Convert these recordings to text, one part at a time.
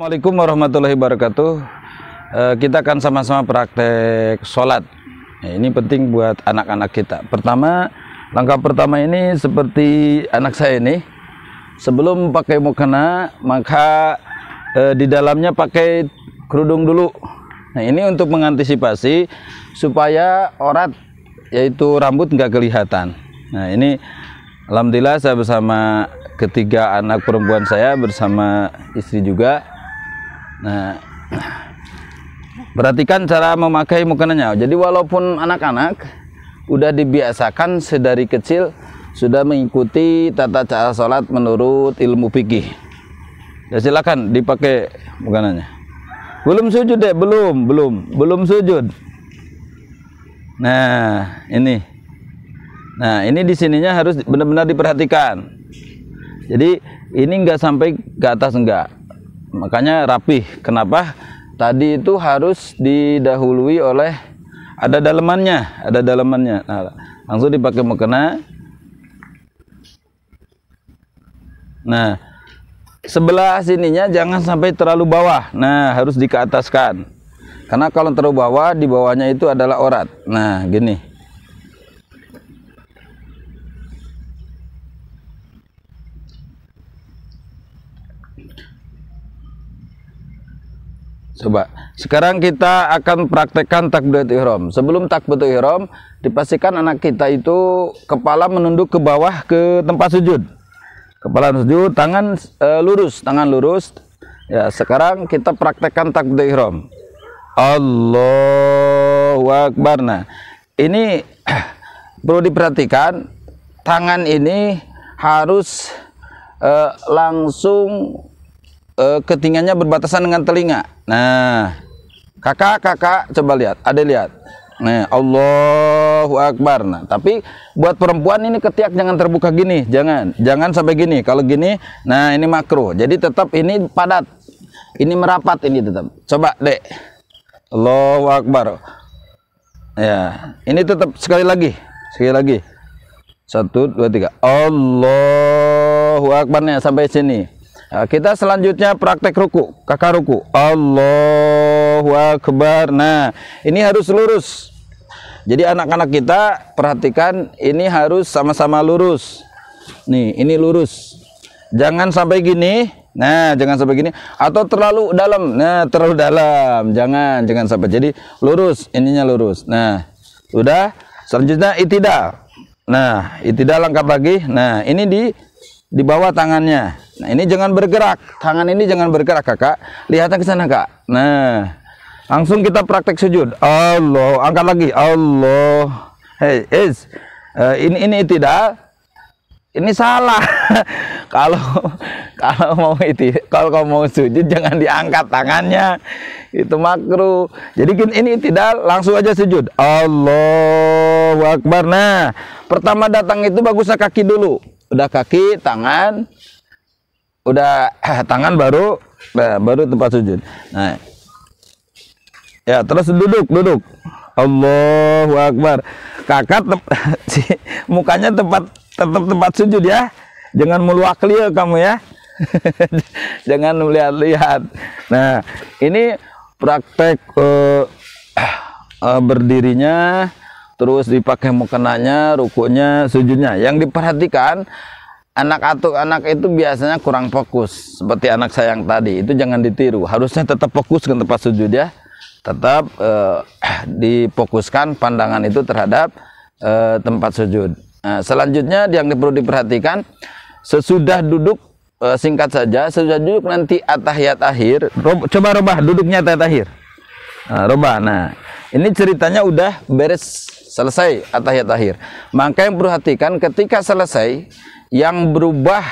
Assalamualaikum warahmatullahi wabarakatuh. Eh, kita akan sama-sama praktek sholat. Ya, ini penting buat anak-anak kita. Pertama, langkah pertama ini seperti anak saya ini. Sebelum pakai mukena, maka eh, di dalamnya pakai kerudung dulu. Nah, ini untuk mengantisipasi supaya orat yaitu rambut nggak kelihatan. Nah, ini alhamdulillah saya bersama ketiga anak perempuan saya bersama istri juga Nah, perhatikan cara memakai mukenanya. Jadi walaupun anak-anak udah dibiasakan sedari kecil sudah mengikuti tata cara sholat menurut ilmu fikih. Ya silakan dipakai mukenanya. Belum sujud deh, belum, belum, belum sujud. Nah, ini. Nah, ini di sininya harus benar-benar diperhatikan. Jadi, ini enggak sampai ke atas enggak makanya rapih kenapa tadi itu harus didahului oleh ada dalemannya ada dalemannya nah, langsung dipakai mukena nah sebelah sininya jangan sampai terlalu bawah nah harus dikeataskan karena kalau terlalu bawah di bawahnya itu adalah orat nah gini Coba. Sekarang kita akan praktekkan takbiratul ihram. Sebelum takbiratul ihram, dipastikan anak kita itu kepala menunduk ke bawah ke tempat sujud. Kepala sujud, tangan e, lurus, tangan lurus. Ya, sekarang kita praktekkan takbiratul ihram. Allahu akbar. Nah, ini perlu diperhatikan tangan ini harus e, langsung e, ketingannya berbatasan dengan telinga Nah, kakak-kakak coba lihat, ada lihat. Nah, Allahu Akbar. Nah, tapi buat perempuan ini ketiak jangan terbuka gini, jangan, jangan sampai gini. Kalau gini, nah ini makro. Jadi tetap ini padat, ini merapat ini tetap. Coba dek, Allahu Akbar. Ya, ini tetap sekali lagi, sekali lagi. Satu, dua, tiga. Allahu Akbarnya sampai sini. Nah, kita selanjutnya praktek ruku, kakak ruku. Allahu Akbar. Nah, ini harus lurus. Jadi anak-anak kita perhatikan ini harus sama-sama lurus. Nih, ini lurus. Jangan sampai gini. Nah, jangan sampai gini atau terlalu dalam. Nah, terlalu dalam. Jangan, jangan sampai. Jadi lurus, ininya lurus. Nah, udah. Selanjutnya itidal. Nah, itidal lengkap lagi. Nah, ini di di bawah tangannya. Nah, ini jangan bergerak. Tangan ini jangan bergerak, Kakak. Lihat ke sana, Kak. Nah, langsung kita praktek sujud. Allah, angkat lagi. Allah. Hey, is. Uh, eh, ini ini tidak ini salah. kalau kalau mau itu kalau kau mau sujud jangan diangkat tangannya. Itu makruh. Jadi ini tidak langsung aja sujud. Allah, akbar. Nah, pertama datang itu bagusnya kaki dulu udah kaki tangan udah eh, tangan baru nah, baru tempat sujud nah ya terus duduk duduk Allahu Akbar kakak tep, si, mukanya tempat tetap tempat sujud ya jangan meluak liar kamu ya jangan melihat-lihat nah ini praktek uh, uh, berdirinya terus dipakai mukenanya rukunya sujudnya yang diperhatikan anak atuk anak itu biasanya kurang fokus seperti anak saya yang tadi itu jangan ditiru harusnya tetap fokus ke tempat sujud ya tetap eh, difokuskan pandangan itu terhadap eh, tempat sujud nah, selanjutnya yang perlu diperhatikan sesudah duduk eh, singkat saja sesudah duduk nanti atahiyat akhir rob, coba robah duduknya atahiyat akhir nah, robah nah ini ceritanya udah beres selesai atahiyat akhir. Maka yang perhatikan ketika selesai yang berubah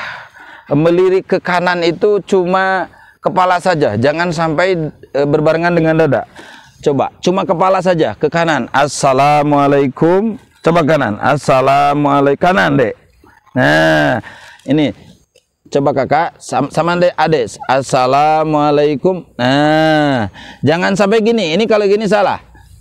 melirik ke kanan itu cuma kepala saja, jangan sampai e, berbarengan dengan dada. Coba, cuma kepala saja ke kanan. Assalamualaikum. Coba kanan. Assalamualaikum kanan, Dek. Nah, ini coba Kakak sama, sama Dek Ades. Assalamualaikum. Nah, jangan sampai gini. Ini kalau gini salah.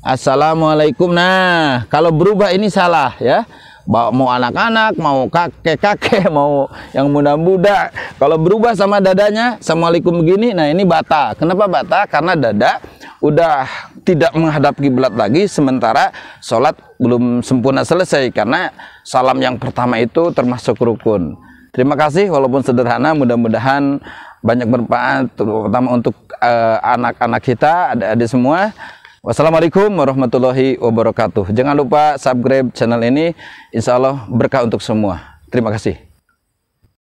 Assalamualaikum. Nah, kalau berubah ini salah ya. Mau anak-anak, mau kakek-kakek, mau yang muda-muda. Kalau berubah sama dadanya, Assalamualaikum begini, nah ini bata. Kenapa bata? Karena dada udah tidak menghadap kiblat lagi, sementara sholat belum sempurna selesai. Karena salam yang pertama itu termasuk rukun. Terima kasih, walaupun sederhana, mudah-mudahan banyak bermanfaat, terutama untuk eh, anak-anak uh, kita, ada di semua. Wassalamualaikum warahmatullahi wabarakatuh. Jangan lupa subscribe channel ini. Insya Allah berkah untuk semua. Terima kasih.